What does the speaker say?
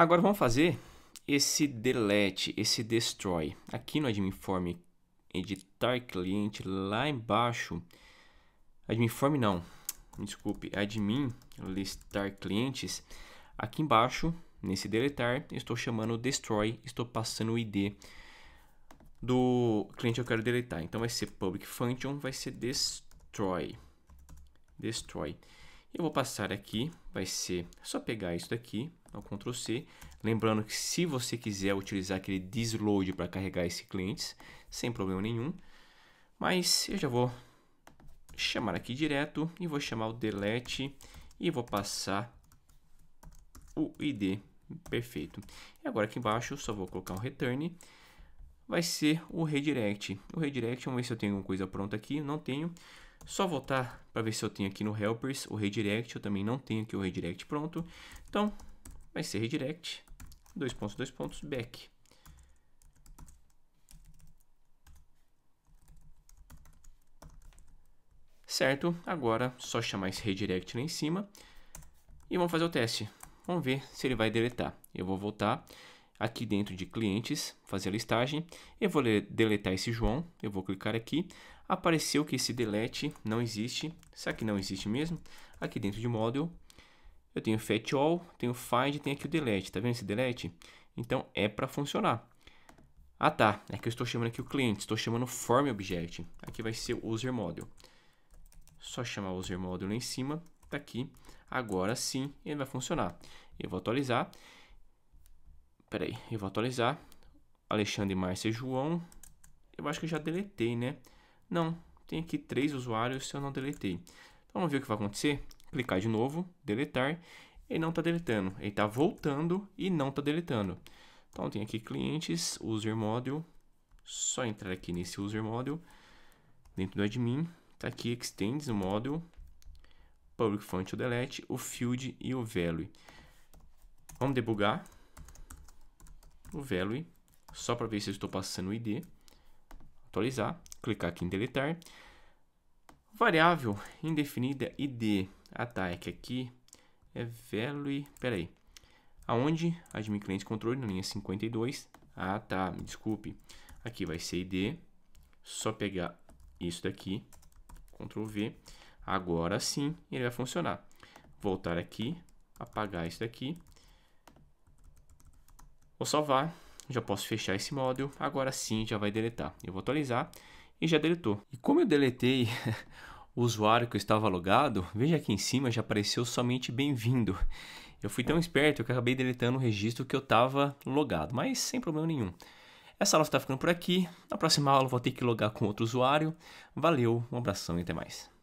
Agora vamos fazer esse delete, esse destroy. Aqui no adminform editar cliente, lá embaixo, adminform não, desculpe, admin listar clientes, aqui embaixo, nesse deletar, estou chamando destroy, estou passando o ID do cliente que eu quero deletar. Então vai ser public function, vai ser destroy, destroy. Eu vou passar aqui, vai ser só pegar isso daqui, então, Ctrl C. Lembrando que se você quiser utilizar aquele desload para carregar esse cliente, sem problema nenhum. Mas eu já vou chamar aqui direto e vou chamar o delete e vou passar o id. Perfeito. E agora aqui embaixo eu só vou colocar um return. Vai ser o redirect. O redirect, vamos ver se eu tenho alguma coisa pronta aqui. Não tenho. Só voltar para ver se eu tenho aqui no helpers o redirect. Eu também não tenho aqui o redirect pronto. Então, vai ser redirect, dois pontos, dois pontos, back. Certo, agora só chamar esse redirect lá em cima e vamos fazer o teste. Vamos ver se ele vai deletar. Eu vou voltar aqui dentro de clientes, fazer a listagem. Eu vou deletar esse João, eu vou clicar aqui. Apareceu que esse delete não existe. Será que não existe mesmo? Aqui dentro de model, eu tenho fetch all, tenho find, tenho aqui o delete. Tá vendo esse delete? Então é para funcionar. Ah tá, é que eu estou chamando aqui o cliente, estou chamando form object. Aqui vai ser o user model. Só chamar o user model lá em cima, tá aqui. Agora sim, ele vai funcionar. Eu vou atualizar. Peraí, eu vou atualizar. Alexandre, Márcia e João. Eu acho que eu já deletei, né? Não, tem aqui três usuários se eu não deletei. Então vamos ver o que vai acontecer clicar de novo, deletar, ele não está deletando, ele está voltando e não está deletando. Então tem aqui clientes, user model, só entrar aqui nesse user model, dentro do admin, está aqui extends model, public function delete, o field e o value. Vamos debugar o value, só para ver se eu estou passando o ID, atualizar, clicar aqui em deletar, variável indefinida id Ataque aqui é value, peraí. Aonde? Admin cliente controle na linha 52. Ah, tá, me desculpe. Aqui vai ser ID. Só pegar isso daqui, Ctrl V. Agora sim, ele vai funcionar. Voltar aqui, apagar isso daqui. Vou salvar, já posso fechar esse módulo. Agora sim, já vai deletar. Eu vou atualizar e já deletou. E como eu deletei o usuário que eu estava logado, veja aqui em cima, já apareceu somente bem-vindo. Eu fui tão esperto que acabei deletando o registro que eu estava logado, mas sem problema nenhum. Essa aula está ficando por aqui. Na próxima aula vou ter que logar com outro usuário. Valeu, um abração e até mais.